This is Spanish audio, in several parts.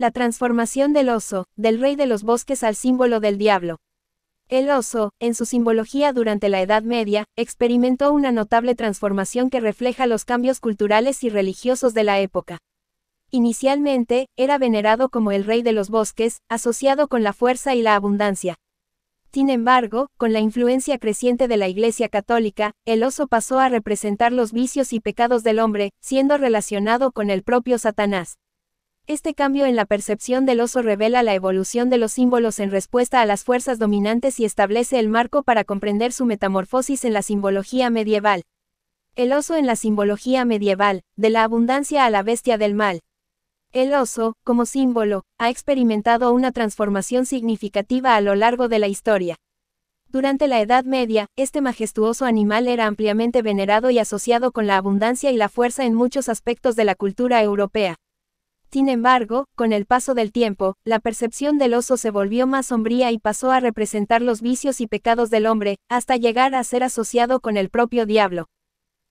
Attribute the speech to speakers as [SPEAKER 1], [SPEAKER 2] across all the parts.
[SPEAKER 1] La transformación del oso, del rey de los bosques al símbolo del diablo. El oso, en su simbología durante la Edad Media, experimentó una notable transformación que refleja los cambios culturales y religiosos de la época. Inicialmente, era venerado como el rey de los bosques, asociado con la fuerza y la abundancia. Sin embargo, con la influencia creciente de la Iglesia Católica, el oso pasó a representar los vicios y pecados del hombre, siendo relacionado con el propio Satanás. Este cambio en la percepción del oso revela la evolución de los símbolos en respuesta a las fuerzas dominantes y establece el marco para comprender su metamorfosis en la simbología medieval. El oso en la simbología medieval, de la abundancia a la bestia del mal. El oso, como símbolo, ha experimentado una transformación significativa a lo largo de la historia. Durante la Edad Media, este majestuoso animal era ampliamente venerado y asociado con la abundancia y la fuerza en muchos aspectos de la cultura europea. Sin embargo, con el paso del tiempo, la percepción del oso se volvió más sombría y pasó a representar los vicios y pecados del hombre, hasta llegar a ser asociado con el propio diablo.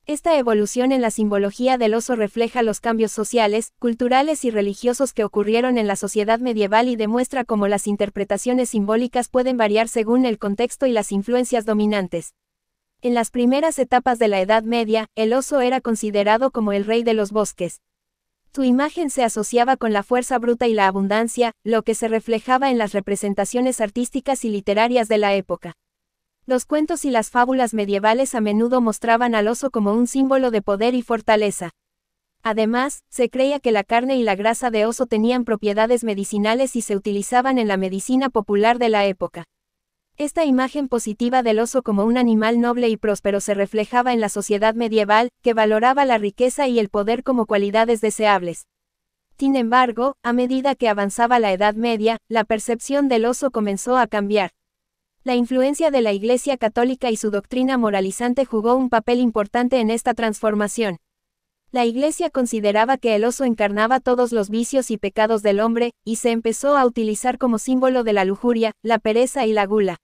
[SPEAKER 1] Esta evolución en la simbología del oso refleja los cambios sociales, culturales y religiosos que ocurrieron en la sociedad medieval y demuestra cómo las interpretaciones simbólicas pueden variar según el contexto y las influencias dominantes. En las primeras etapas de la Edad Media, el oso era considerado como el rey de los bosques. Su imagen se asociaba con la fuerza bruta y la abundancia, lo que se reflejaba en las representaciones artísticas y literarias de la época. Los cuentos y las fábulas medievales a menudo mostraban al oso como un símbolo de poder y fortaleza. Además, se creía que la carne y la grasa de oso tenían propiedades medicinales y se utilizaban en la medicina popular de la época. Esta imagen positiva del oso como un animal noble y próspero se reflejaba en la sociedad medieval, que valoraba la riqueza y el poder como cualidades deseables. Sin embargo, a medida que avanzaba la Edad Media, la percepción del oso comenzó a cambiar. La influencia de la Iglesia Católica y su doctrina moralizante jugó un papel importante en esta transformación. La Iglesia consideraba que el oso encarnaba todos los vicios y pecados del hombre, y se empezó a utilizar como símbolo de la lujuria, la pereza y la gula.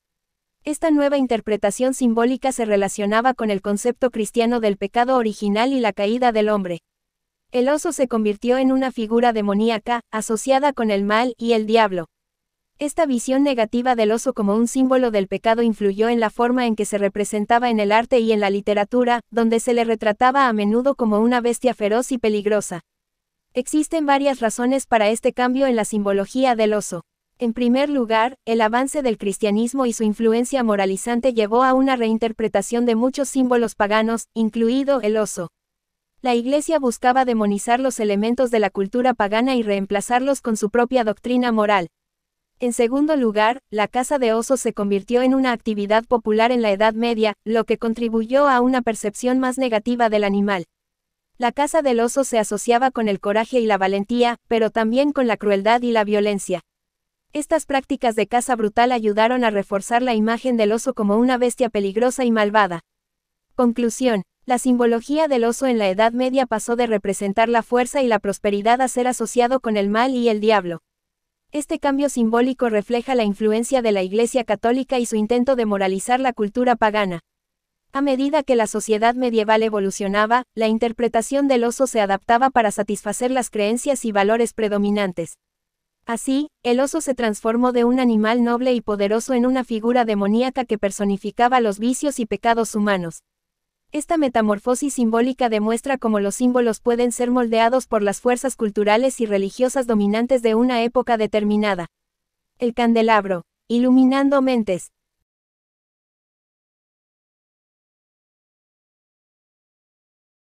[SPEAKER 1] Esta nueva interpretación simbólica se relacionaba con el concepto cristiano del pecado original y la caída del hombre. El oso se convirtió en una figura demoníaca, asociada con el mal y el diablo. Esta visión negativa del oso como un símbolo del pecado influyó en la forma en que se representaba en el arte y en la literatura, donde se le retrataba a menudo como una bestia feroz y peligrosa. Existen varias razones para este cambio en la simbología del oso. En primer lugar, el avance del cristianismo y su influencia moralizante llevó a una reinterpretación de muchos símbolos paganos, incluido el oso. La Iglesia buscaba demonizar los elementos de la cultura pagana y reemplazarlos con su propia doctrina moral. En segundo lugar, la caza de osos se convirtió en una actividad popular en la Edad Media, lo que contribuyó a una percepción más negativa del animal. La caza del oso se asociaba con el coraje y la valentía, pero también con la crueldad y la violencia. Estas prácticas de caza brutal ayudaron a reforzar la imagen del oso como una bestia peligrosa y malvada. Conclusión. La simbología del oso en la Edad Media pasó de representar la fuerza y la prosperidad a ser asociado con el mal y el diablo. Este cambio simbólico refleja la influencia de la Iglesia Católica y su intento de moralizar la cultura pagana. A medida que la sociedad medieval evolucionaba, la interpretación del oso se adaptaba para satisfacer las creencias y valores predominantes. Así, el oso se transformó de un animal noble y poderoso en una figura demoníaca que personificaba los vicios y pecados humanos. Esta metamorfosis simbólica demuestra cómo los símbolos pueden ser moldeados por las fuerzas culturales y religiosas dominantes de una época determinada. El candelabro, iluminando mentes,